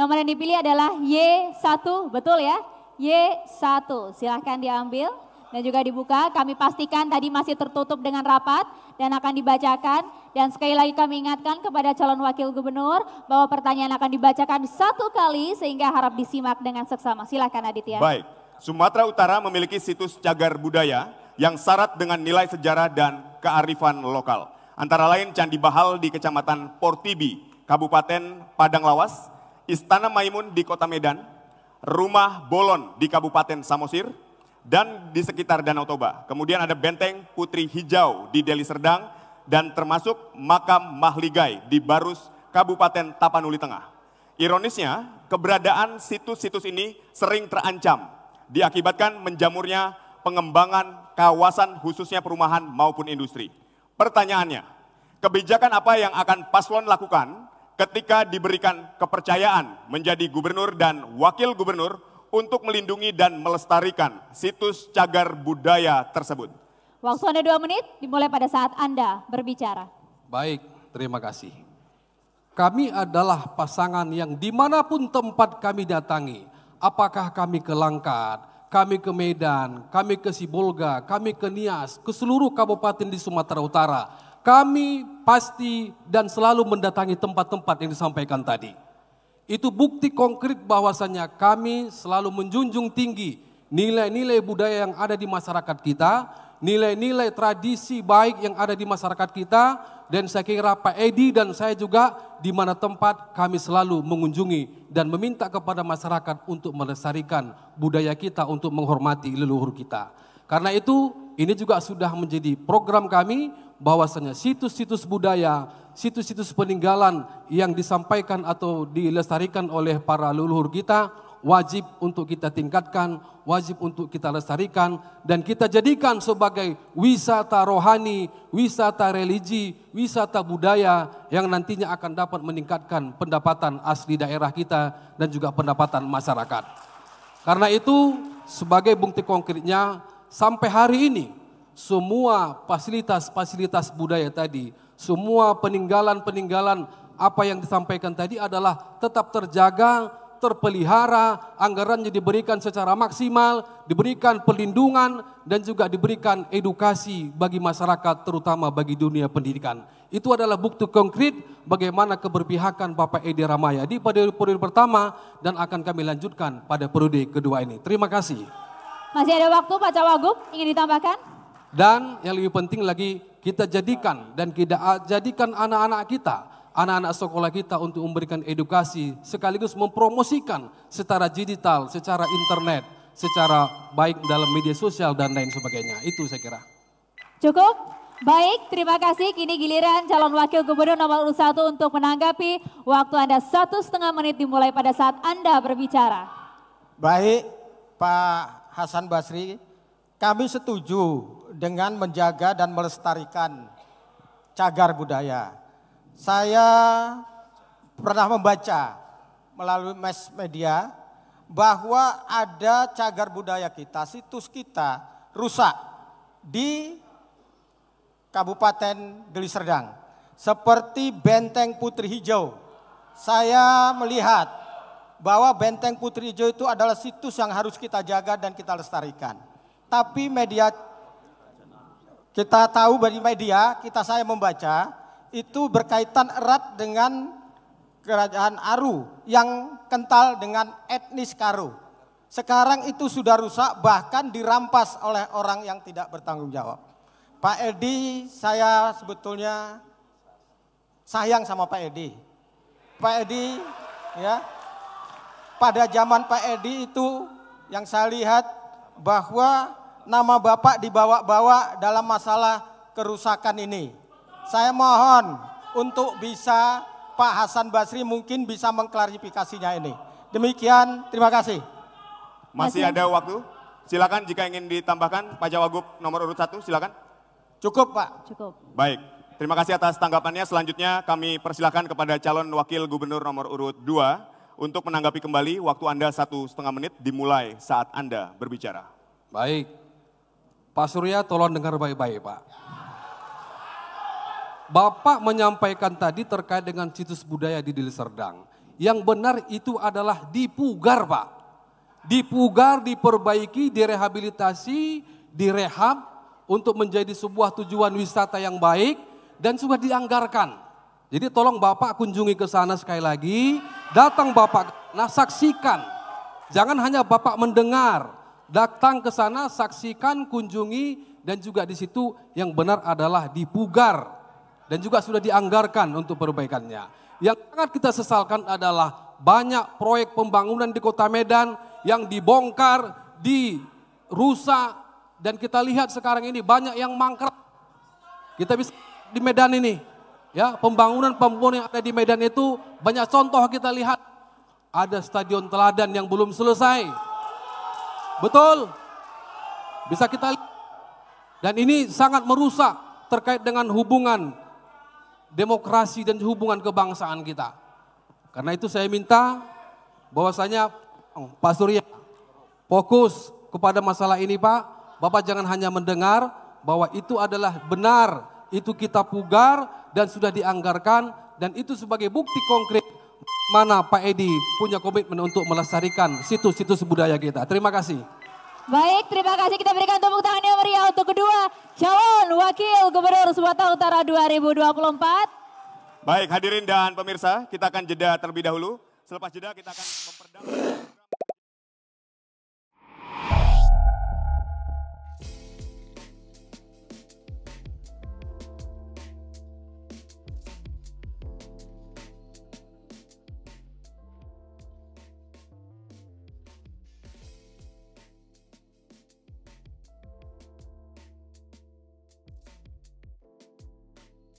Nomor yang dipilih adalah Y1, betul ya? Y1, silahkan diambil dan juga dibuka. Kami pastikan tadi masih tertutup dengan rapat dan akan dibacakan. Dan sekali lagi kami ingatkan kepada calon wakil gubernur bahwa pertanyaan akan dibacakan satu kali sehingga harap disimak dengan seksama. Silahkan Aditya. Baik, Sumatera Utara memiliki situs cagar budaya yang syarat dengan nilai sejarah dan kearifan lokal. Antara lain Candi Bahal di Kecamatan Portibi, Kabupaten Padang Lawas, Istana Maimun di kota Medan, rumah Bolon di Kabupaten Samosir, dan di sekitar Danau Toba. Kemudian ada benteng Putri Hijau di Deli Serdang dan termasuk makam Mahligai di Barus, Kabupaten Tapanuli Tengah. Ironisnya, keberadaan situs-situs ini sering terancam diakibatkan menjamurnya pengembangan kawasan khususnya perumahan maupun industri. Pertanyaannya, kebijakan apa yang akan paslon lakukan ketika diberikan kepercayaan menjadi gubernur dan wakil gubernur untuk melindungi dan melestarikan situs cagar budaya tersebut. Waktu Anda dua menit, dimulai pada saat Anda berbicara. Baik, terima kasih. Kami adalah pasangan yang dimanapun tempat kami datangi, apakah kami ke Langkat, kami ke Medan, kami ke Sibolga, kami ke Nias, ke seluruh kabupaten di Sumatera Utara, kami pasti dan selalu mendatangi tempat-tempat yang disampaikan tadi. Itu bukti konkret bahwasannya kami selalu menjunjung tinggi nilai-nilai budaya yang ada di masyarakat kita, nilai-nilai tradisi baik yang ada di masyarakat kita, dan saya kira Pak Edi dan saya juga di mana tempat kami selalu mengunjungi dan meminta kepada masyarakat untuk melestarikan budaya kita untuk menghormati leluhur kita. Karena itu ini juga sudah menjadi program kami bahwasanya situs-situs budaya, situs-situs peninggalan yang disampaikan atau dilestarikan oleh para leluhur kita wajib untuk kita tingkatkan, wajib untuk kita lestarikan dan kita jadikan sebagai wisata rohani, wisata religi, wisata budaya yang nantinya akan dapat meningkatkan pendapatan asli daerah kita dan juga pendapatan masyarakat. Karena itu sebagai bukti konkretnya sampai hari ini semua fasilitas-fasilitas budaya tadi, semua peninggalan-peninggalan apa yang disampaikan tadi adalah tetap terjaga, terpelihara, anggarannya diberikan secara maksimal, diberikan perlindungan dan juga diberikan edukasi bagi masyarakat terutama bagi dunia pendidikan. Itu adalah bukti konkret bagaimana keberpihakan Bapak Edi Ramayadi pada periode pertama dan akan kami lanjutkan pada periode kedua ini. Terima kasih. Masih ada waktu Pak Cawagup ingin ditambahkan? Dan yang lebih penting lagi kita jadikan dan kita jadikan anak-anak kita, anak-anak sekolah kita untuk memberikan edukasi sekaligus mempromosikan secara digital, secara internet, secara baik dalam media sosial dan lain sebagainya. Itu saya kira. Cukup? Baik, terima kasih. Kini giliran calon wakil gubernur nomor urut satu untuk menanggapi. Waktu Anda satu setengah menit dimulai pada saat Anda berbicara. Baik, Pak Hasan Basri, kami setuju dengan menjaga dan melestarikan cagar budaya. Saya pernah membaca melalui mass media bahwa ada cagar budaya kita, situs kita rusak di Kabupaten Deli Serdang. Seperti Benteng Putri Hijau. Saya melihat bahwa Benteng Putri Hijau itu adalah situs yang harus kita jaga dan kita lestarikan. Tapi media kita tahu dari media, kita saya membaca, itu berkaitan erat dengan kerajaan Aru yang kental dengan etnis Karu. Sekarang itu sudah rusak bahkan dirampas oleh orang yang tidak bertanggung jawab. Pak Edi saya sebetulnya sayang sama Pak Edi. Pak Edi ya pada zaman Pak Edi itu yang saya lihat bahwa nama Bapak dibawa-bawa dalam masalah kerusakan ini. Saya mohon untuk bisa Pak Hasan Basri mungkin bisa mengklarifikasinya ini. Demikian, terima kasih. Masih ada waktu? Silakan jika ingin ditambahkan Pak Cawagup nomor urut satu, silakan. Cukup Pak. Cukup. Baik, terima kasih atas tanggapannya. Selanjutnya kami persilahkan kepada calon wakil gubernur nomor urut dua untuk menanggapi kembali waktu Anda satu setengah menit dimulai saat Anda berbicara. Baik, Pak Surya tolong dengar baik-baik Pak. Bapak menyampaikan tadi terkait dengan situs budaya di Deli Serdang. Yang benar itu adalah dipugar Pak. Dipugar, diperbaiki, direhabilitasi, direhab untuk menjadi sebuah tujuan wisata yang baik dan sudah dianggarkan. Jadi tolong Bapak kunjungi ke sana sekali lagi, datang Bapak, nah saksikan. Jangan hanya Bapak mendengar, datang ke sana, saksikan, kunjungi, dan juga di situ yang benar adalah dipugar dan juga sudah dianggarkan untuk perbaikannya. Yang sangat kita sesalkan adalah banyak proyek pembangunan di Kota Medan yang dibongkar, dirusak, dan kita lihat sekarang ini banyak yang mangkrak. Kita bisa di Medan ini, ya pembangunan-pembangunan yang ada di Medan itu banyak contoh kita lihat. Ada stadion teladan yang belum selesai, Betul. Bisa kita lihat. Dan ini sangat merusak terkait dengan hubungan demokrasi dan hubungan kebangsaan kita. Karena itu saya minta bahwasanya oh, Pak Surya fokus kepada masalah ini Pak. Bapak jangan hanya mendengar bahwa itu adalah benar, itu kita pugar dan sudah dianggarkan dan itu sebagai bukti konkret mana Pak Edi punya komitmen untuk melestarikan situs-situs budaya kita. Terima kasih. Baik, terima kasih kita berikan tepuk tangan yang meriah untuk kedua calon wakil gubernur Sumatera Utara 2024. Baik, hadirin dan pemirsa, kita akan jeda terlebih dahulu. Selepas jeda kita akan memperdalam